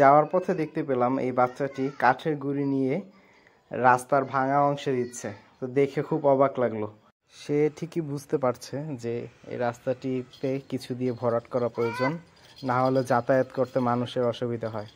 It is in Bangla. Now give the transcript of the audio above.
যাওয়ার পথে দেখতে পেলাম এই বাচ্চাটি কাঠের গুঁড়ি নিয়ে রাস্তার ভাঙা অংশে দিচ্ছে তো দেখে খুব অবাক লাগলো সে ঠিকই বুঝতে পারছে যে এই রাস্তাটিতে কিছু দিয়ে ভরাট করা প্রয়োজন না হলে যাতায়াত করতে মানুষের অসুবিধা হয়